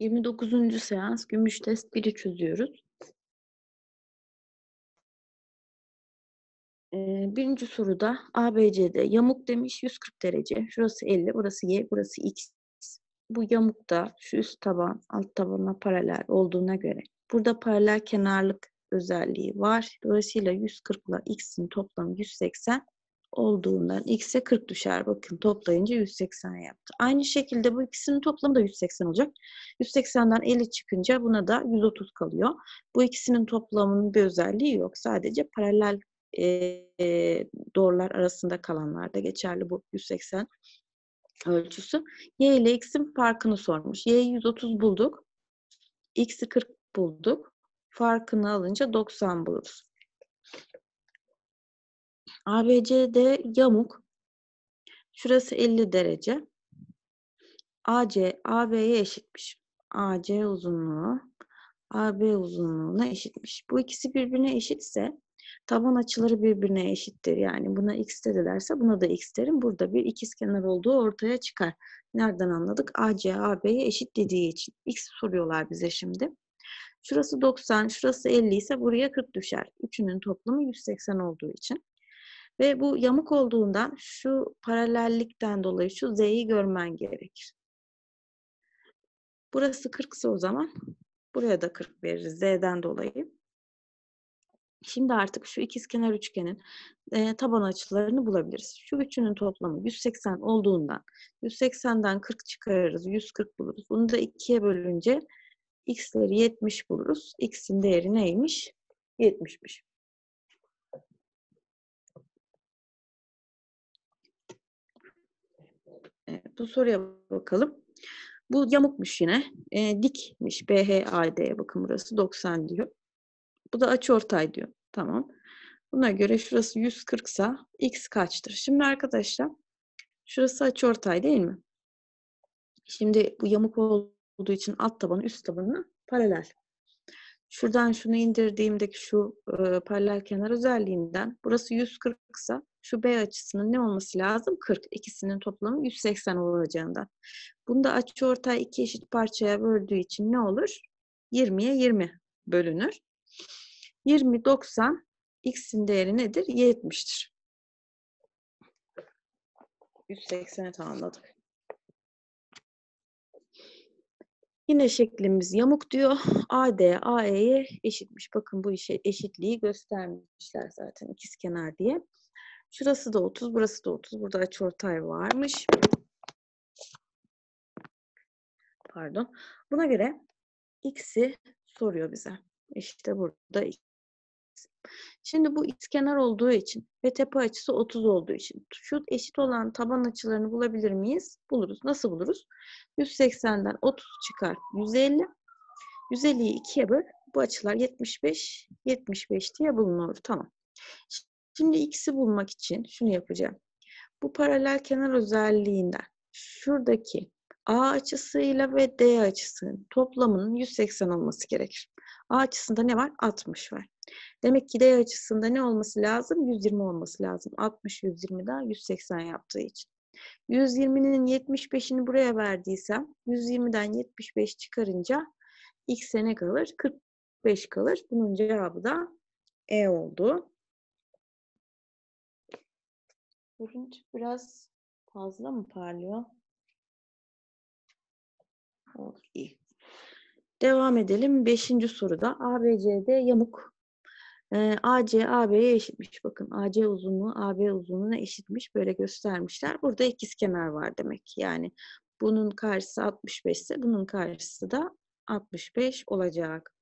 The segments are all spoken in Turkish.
29. seans gümüş test 1'i çözüyoruz. Ee, birinci soruda ABC'de yamuk demiş 140 derece. Şurası 50, burası Y, burası X. Bu yamuk da şu üst taban alt tabana paralel olduğuna göre. Burada paralel kenarlık özelliği var. Dolayısıyla 140 ile X'in toplamı 180 olduğundan x'e 40 düşer. Bakın toplayınca 180 yaptı. Aynı şekilde bu ikisinin toplamı da 180 olacak. 180'den 50 çıkınca buna da 130 kalıyor. Bu ikisinin toplamının bir özelliği yok. Sadece paralel e, doğrular arasında kalanlarda geçerli bu 180 ölçüsü. Y ile x'in farkını sormuş. Y'yi 130 bulduk. X'i 40 bulduk. Farkını alınca 90 buluruz. ABCD yamuk. Şurası 50 derece. AC AB'ye eşitmiş. AC uzunluğu AB uzunluğuna eşitmiş. Bu ikisi birbirine eşitse taban açıları birbirine eşittir. Yani buna x dedilerse buna da x derim. Burada bir ikizkenar olduğu ortaya çıkar. Nereden anladık? AC AB'ye eşit dediği için. X soruyorlar bize şimdi. Şurası 90, şurası 50 ise buraya 40 düşer. Üçünün toplamı 180 olduğu için. Ve bu yamuk olduğundan şu paralellikten dolayı şu Z'yi görmen gerekir. Burası 40 ise o zaman buraya da 40 veririz Z'den dolayı. Şimdi artık şu ikizkenar üçgenin e, taban açılarını bulabiliriz. Şu üçünün toplamı 180 olduğundan 180'den 40 çıkarırız. 140 buluruz. Bunu da 2'ye bölünce x'leri 70 buluruz. x'in değeri neymiş? 70'miş. Bu soruya bakalım. Bu yamukmuş yine. E, dikmiş. BHAD'ye bakın burası 90 diyor. Bu da açıortay diyor. Tamam. Buna göre şurası 140 sa x kaçtır? Şimdi arkadaşlar şurası açıortay değil mi? Şimdi bu yamuk olduğu için alt tabanı üst tabanı paralel. Şuradan şunu indirdiğimdeki şu e, paralel kenar özelliğinden burası 140 sa şu B açısının ne olması lazım? 40. İkisinin toplamı 180 olacağında. Bunu da açı ortay iki eşit parçaya böldüğü için ne olur? 20'ye 20 bölünür. 20, 90, x'in değeri nedir? 70'tir. 180'e tamamladık. Yine şeklimiz yamuk diyor. AD, AE'ye eşitmiş. Bakın bu işe eşitliği göstermişler zaten ikiz kenar diye. Şurası da 30, burası da 30. Burada açıortay varmış. Pardon. Buna göre x'i soruyor bize. İşte burada x. Şimdi bu x kenar olduğu için ve tepe açısı 30 olduğu için şu eşit olan taban açılarını bulabilir miyiz? Buluruz. Nasıl buluruz? 180'den 30 çıkar 150. 150'yi 2'ye böl. Bu açılar 75, 75 diye bulunur. Tamam. Şimdi x'i bulmak için şunu yapacağım. Bu paralel kenar özelliğinden şuradaki A açısıyla ve D açısının toplamının 180 olması gerekir. A açısında ne var? 60 var. Demek ki D açısında ne olması lazım? 120 olması lazım. 60, 120 daha 180 yaptığı için. 120'nin 75'ini buraya verdiysem 120'den 75 çıkarınca x'e ne kalır? 45 kalır. Bunun cevabı da E oldu. Görüntü biraz fazla mı parlıyor? Oh iyi. Devam edelim. Beşinci soruda ABC'de yamuk. E, ee, AC AB'ye eşitmiş. Bakın AC uzunluğu AB uzunluğuna eşitmiş. Böyle göstermişler. Burada ikiz kenar var demek. Yani bunun karşısı 65 ise bunun karşısı da 65 olacak.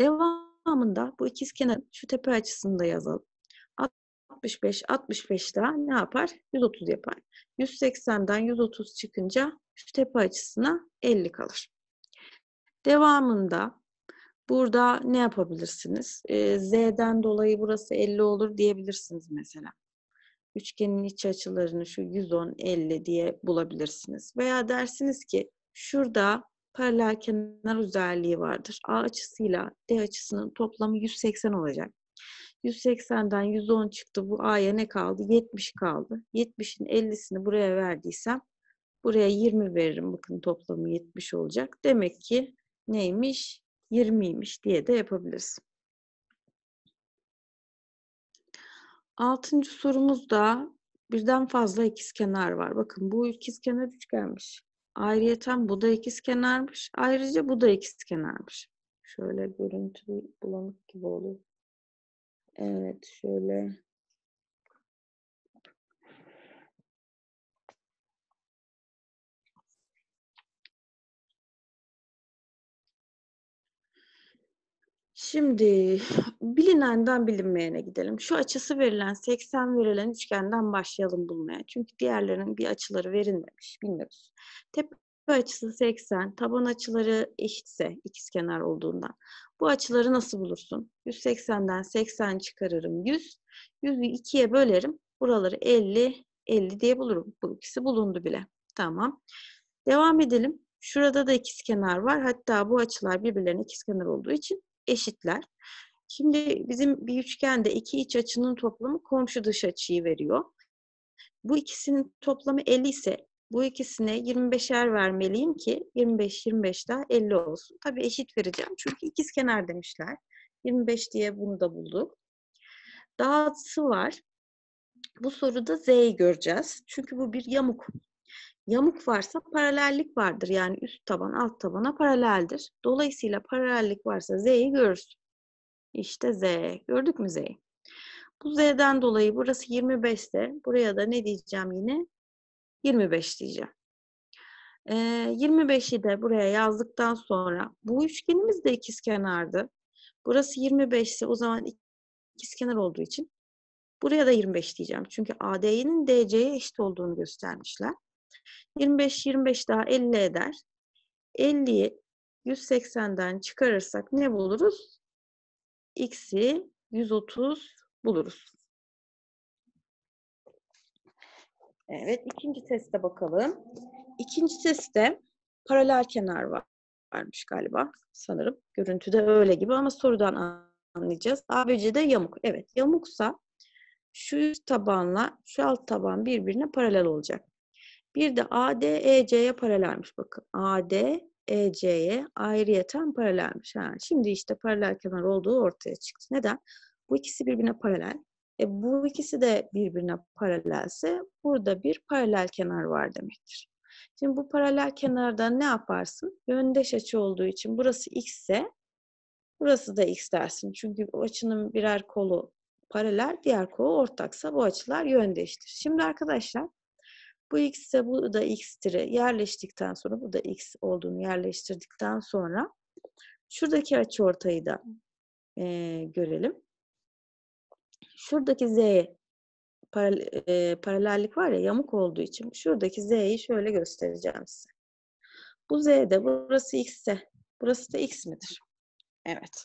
Devamında bu ikiz kenar şu tepe açısında yazalım. 65, 65 daha ne yapar? 130 yapar. 180'den 130 çıkınca şu tepe açısına 50 kalır. Devamında burada ne yapabilirsiniz? Ee, Z'den dolayı burası 50 olur diyebilirsiniz mesela. Üçgenin iç açılarını şu 110, 50 diye bulabilirsiniz. Veya dersiniz ki şurada paralel kenar özelliği vardır. A açısıyla D açısının toplamı 180 olacak. 180'den 110 çıktı. Bu A'ya ne kaldı? 70 kaldı. 70'in 50'sini buraya verdiysem buraya 20 veririm. Bakın toplamı 70 olacak. Demek ki neymiş? 20'ymiş diye de yapabiliriz. Altıncı sorumuzda birden fazla ikizkenar var. Bakın bu ikizkenar üçgenmiş. Ayrıyeten bu da ikizkenarmış. Ayrıca bu da ikizkenarmış. Şöyle görüntü bulanık gibi oluyor. Evet şöyle. Şimdi bilinenden bilinmeyene gidelim. Şu açısı verilen 80 verilen üçgenden başlayalım bulmaya. Çünkü diğerlerinin bir açıları verilmemiş. Bilmiyoruz. Tepe ve açısı 80. Taban açıları eşitse ikizkenar olduğundan. Bu açıları nasıl bulursun? 180'den 80 çıkarırım 100. 100'ü 2'ye bölerim. Buraları 50, 50 diye bulurum. Bu ikisi bulundu bile. Tamam. Devam edelim. Şurada da ikizkenar var. Hatta bu açılar birbirlerine ikizkenar olduğu için eşitler. Şimdi bizim bir üçgende iki iç açının toplamı komşu dış açıyı veriyor. Bu ikisinin toplamı 50 ise bu ikisine 25'er vermeliyim ki 25 25 daha 50 olsun. Tabii eşit vereceğim çünkü ikiz kenar demişler. 25 diye bunu da bulduk. Dağıtısı var. Bu soruda Z'yi göreceğiz. Çünkü bu bir yamuk. Yamuk varsa paralellik vardır. Yani üst taban alt tabana paraleldir. Dolayısıyla paralellik varsa Z'yi görürsün. İşte Z. Gördük mü Z'yi? Bu Z'den dolayı burası 25'te buraya da ne diyeceğim yine? 25 diyeceğim. E, 25'i de buraya yazdıktan sonra bu üçgenimiz de ikizkenardı. Burası 25 ise o zaman ikizkenar olduğu için buraya da 25 diyeceğim. Çünkü AD'nin DC'ye eşit olduğunu göstermişler. 25 25 daha 50 eder. 50'yi 180'den çıkarırsak ne buluruz? X'i 130 buluruz. Evet, ikinci teste bakalım. İkinci testte paralel kenar var, varmış galiba sanırım. Görüntüde öyle gibi ama sorudan anlayacağız. ABC'de yamuk. Evet, yamuksa şu üst tabanla şu alt taban birbirine paralel olacak. Bir de AD EC'ye paralelmiş bakın. AD EC'ye ayrıyeten paralelmiş. Ha, şimdi işte paralel kenar olduğu ortaya çıktı. Neden? Bu ikisi birbirine paralel. E, bu ikisi de birbirine paralelse burada bir paralel kenar var demektir. Şimdi bu paralel kenarda ne yaparsın? Yöndeş açı olduğu için burası x ise burası da x dersin. Çünkü bu açının birer kolu paralel, diğer kolu ortaksa bu açılar yöndeştir. Şimdi arkadaşlar bu x ise bu da x'tir. Yerleştikten sonra bu da x olduğunu yerleştirdikten sonra şuradaki açı ortayı da e, görelim şuradaki Z paral e, paralellik var ya yamuk olduğu için şuradaki Z'yi şöyle göstereceğim size. Bu Z'de burası X'se burası da X midir? Evet.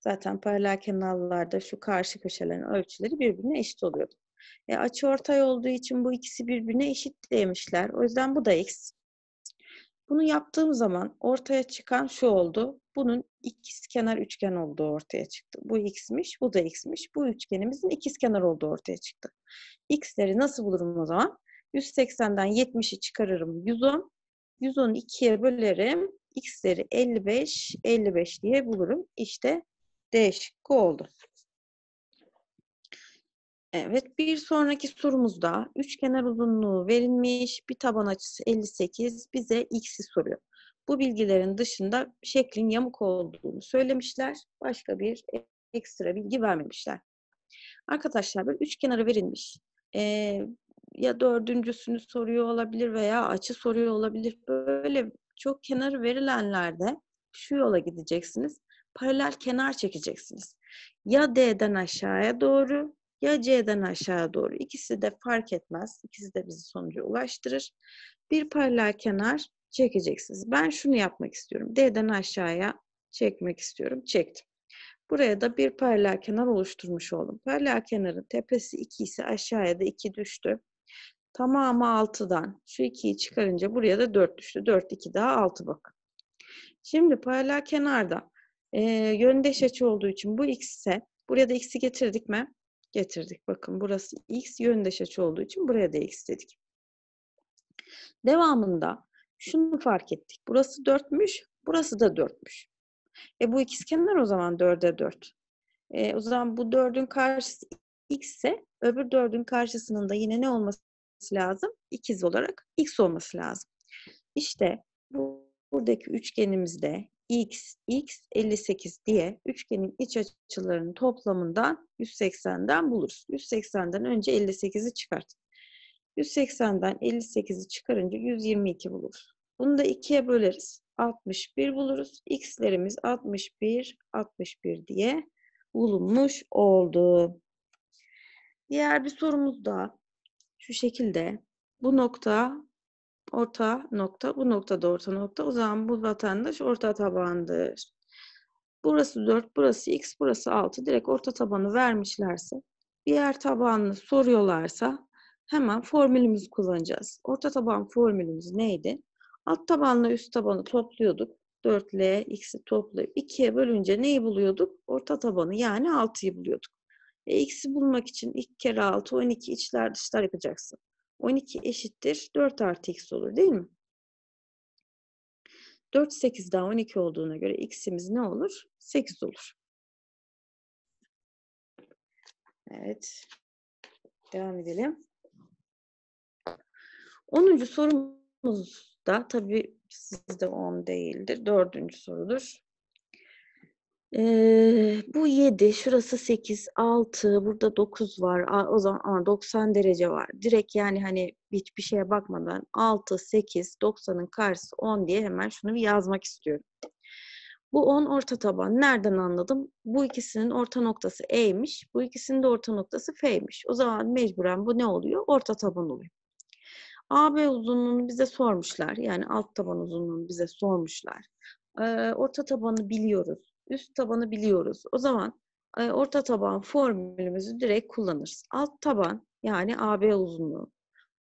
Zaten paralel kenarlarda şu karşı köşelerin ölçüleri birbirine eşit oluyordu. E, açı ortay olduğu için bu ikisi birbirine eşit demişler. O yüzden bu da X. Bunu yaptığım zaman ortaya çıkan şu oldu. Bunun ikiz kenar üçgen olduğu ortaya çıktı. Bu x'miş, bu da x'miş. Bu üçgenimizin ikiz kenar olduğu ortaya çıktı. X'leri nasıl bulurum o zaman? 180'den 70'i çıkarırım 110. 110'u 2'ye bölerim. X'leri 55, 55 diye bulurum. İşte D şıkkı oldu. Evet, bir sonraki sorumuzda üçkenar uzunluğu verilmiş, bir taban açısı 58 bize x'i soruyor. Bu bilgilerin dışında şeklin yamuk olduğunu söylemişler. Başka bir ekstra bilgi vermemişler. Arkadaşlar böyle üçkenarı verilmiş. Ee, ya dördüncüsünü soruyor olabilir veya açı soruyor olabilir. Böyle çok kenarı verilenlerde şu yola gideceksiniz. Paralel kenar çekeceksiniz. Ya D'den aşağıya doğru ya C'den aşağı doğru. İkisi de fark etmez. İkisi de bizi sonuca ulaştırır. Bir paralel kenar çekeceksiniz. Ben şunu yapmak istiyorum. D'den aşağıya çekmek istiyorum. Çektim. Buraya da bir paralel kenar oluşturmuş oldum. Paralel kenarın tepesi 2 ise aşağıya da 2 düştü. Tamamı 6'dan. Şu 2'yi çıkarınca buraya da 4 düştü. 4, 2 daha 6 bakın. Şimdi paralel kenarda e, yöndeş açı olduğu için bu x ise buraya da x'i getirdik mi? getirdik. Bakın burası x yöndeş açı olduğu için buraya da x dedik. Devamında şunu fark ettik. Burası 4'müş, burası da 4'müş. E bu ikizkenar o zaman 4'e 4. E, o zaman bu 4'ün karşısı x ise öbür 4'ün karşısının da yine ne olması lazım? İkiz olarak x olması lazım. İşte buradaki üçgenimizde x, x 58 diye üçgenin iç açılarının toplamından 180'den buluruz. 180'den önce 58'i çıkart. 180'den 58'i çıkarınca 122 buluruz. Bunu da 2'ye böleriz. 61 buluruz. X'lerimiz 61, 61 diye bulunmuş oldu. Diğer bir sorumuz da şu şekilde. Bu nokta orta nokta, bu nokta da orta nokta. O zaman bu vatandaş orta tabandır. Burası 4, burası x, burası 6. Direkt orta tabanı vermişlerse, diğer tabanını soruyorlarsa hemen formülümüzü kullanacağız. Orta taban formülümüz neydi? Alt tabanla üst tabanı topluyorduk. 4L, x'i toplayıp 2'ye bölünce neyi buluyorduk? Orta tabanı yani 6'yı buluyorduk. E, x'i bulmak için 2 kere 6, 12 içler dışlar yapacaksın. 12 eşittir 4 artı x olur değil mi? 4, 8 daha 12 olduğuna göre x'imiz ne olur? 8 olur. Evet. Devam edelim. 10. sorumuzda tabii sizde 10 değildir. 4. sorudur. Ee, bu 7, şurası 8, 6, burada 9 var. O zaman 90 derece var. Direkt yani hani hiçbir şeye bakmadan 6, 8, 90'ın karşısı 10 diye hemen şunu bir yazmak istiyorum. Bu 10 orta taban. Nereden anladım? Bu ikisinin orta noktası E'ymiş. Bu ikisinin de orta noktası F'ymiş. O zaman mecburen bu ne oluyor? Orta taban oluyor. AB uzunluğunu bize sormuşlar. Yani alt taban uzunluğunu bize sormuşlar. Ee, orta tabanı biliyoruz üst tabanı biliyoruz. O zaman e, orta taban formülümüzü direkt kullanırız. Alt taban yani AB uzunluğu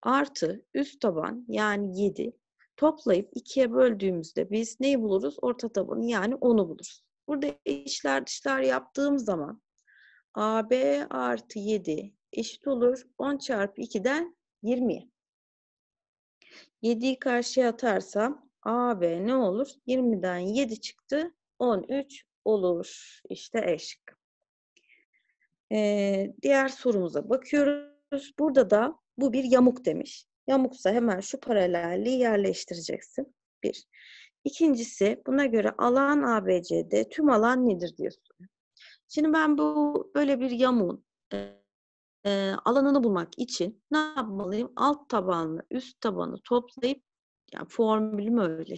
artı üst taban yani 7 toplayıp 2'ye böldüğümüzde biz neyi buluruz? Orta tabanı yani 10'u buluruz. Burada işler dışlar yaptığım zaman AB artı 7 eşit olur 10 çarpı 2'den 20'ye. 7'yi karşıya atarsam AB ne olur? 20'den 7 çıktı. 13 olur. İşte eşik. Ee, diğer sorumuza bakıyoruz. Burada da bu bir yamuk demiş. Yamuksa hemen şu paralelliği yerleştireceksin. Bir. İkincisi buna göre alan ABC'de tüm alan nedir diyorsun. Şimdi ben bu böyle bir yamuğun e, e, alanını bulmak için ne yapmalıyım? Alt tabanını, üst tabanı toplayıp yani formülüm öyle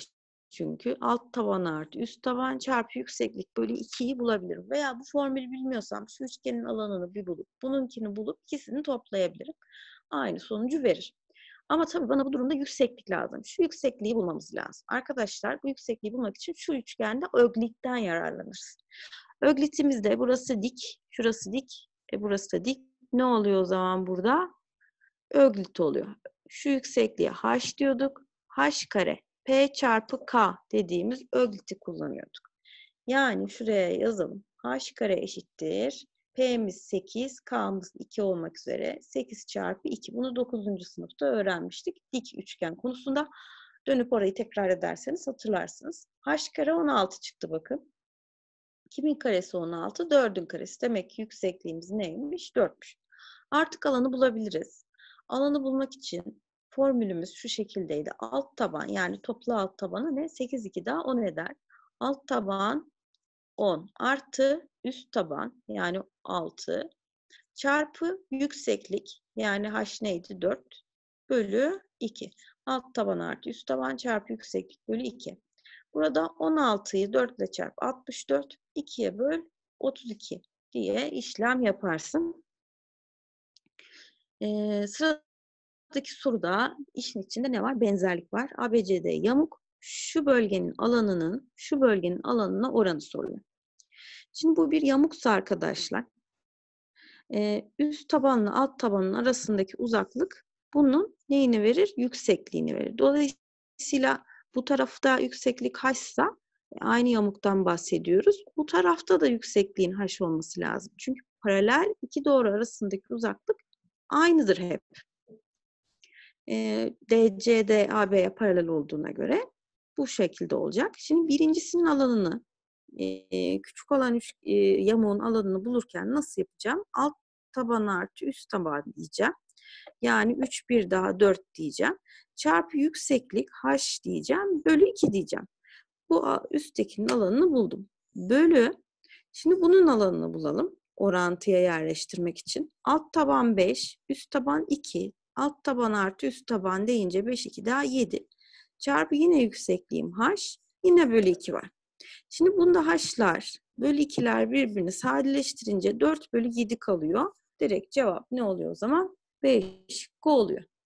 çünkü alt taban artı üst taban çarpı yükseklik bölü 2'yi bulabilirim. Veya bu formülü bilmiyorsam şu üçgenin alanını bir bulup bununkini bulup ikisini toplayabilirim. Aynı sonucu verir. Ama tabii bana bu durumda yükseklik lazım. Şu yüksekliği bulmamız lazım. Arkadaşlar bu yüksekliği bulmak için şu üçgende öglitten yararlanırız. Öglitimizde burası dik, şurası dik, e burası da dik. Ne oluyor o zaman burada? Öglit oluyor. Şu yüksekliğe h diyorduk. h kare P çarpı K dediğimiz ögliti kullanıyorduk. Yani şuraya yazalım. H kare eşittir. P'miz 8, K'mız 2 olmak üzere 8 çarpı 2. Bunu 9. sınıfta öğrenmiştik. Dik üçgen konusunda. Dönüp orayı tekrar ederseniz hatırlarsınız. H kare 16 çıktı bakın. Kimin karesi 16? 4'ün karesi. Demek ki yüksekliğimiz neymiş? 4'müş. Artık alanı bulabiliriz. Alanı bulmak için formülümüz şu şekildeydi. Alt taban yani toplu alt tabanı ne? 8 2 daha 10 eder. Alt taban 10 artı üst taban yani 6 çarpı yükseklik yani h neydi 4 bölü 2. Alt taban artı üst taban çarpı yükseklik bölü 2. Burada 16'yı 4 ile çarp 64, 2'ye böl 32 diye işlem yaparsın. Ee, sıra alttaki soruda işin içinde ne var? Benzerlik var. ABCD yamuk şu bölgenin alanının şu bölgenin alanına oranı soruyor. Şimdi bu bir yamuksa arkadaşlar e, üst tabanla alt tabanın arasındaki uzaklık bunun neyini verir? Yüksekliğini verir. Dolayısıyla bu tarafta yükseklik haşsa e, aynı yamuktan bahsediyoruz. Bu tarafta da yüksekliğin haş olması lazım. Çünkü paralel iki doğru arasındaki uzaklık aynıdır hep e, DC'de AB'ye paralel olduğuna göre bu şekilde olacak. Şimdi birincisinin alanını e, küçük olan üç, e, yamuğun alanını bulurken nasıl yapacağım? Alt taban artı üst taban diyeceğim. Yani 3 bir daha 4 diyeceğim. Çarpı yükseklik h diyeceğim. Bölü 2 diyeceğim. Bu üsttekinin alanını buldum. Bölü. Şimdi bunun alanını bulalım. Orantıya yerleştirmek için. Alt taban 5, üst taban 2. Alt taban artı üst taban deyince 5 2 daha 7. Çarpı yine yüksekliğim h. Yine bölü 2 var. Şimdi bunda h'lar bölü 2'ler birbirini sadeleştirince 4 bölü 7 kalıyor. Direkt cevap ne oluyor o zaman? 5 oluyor.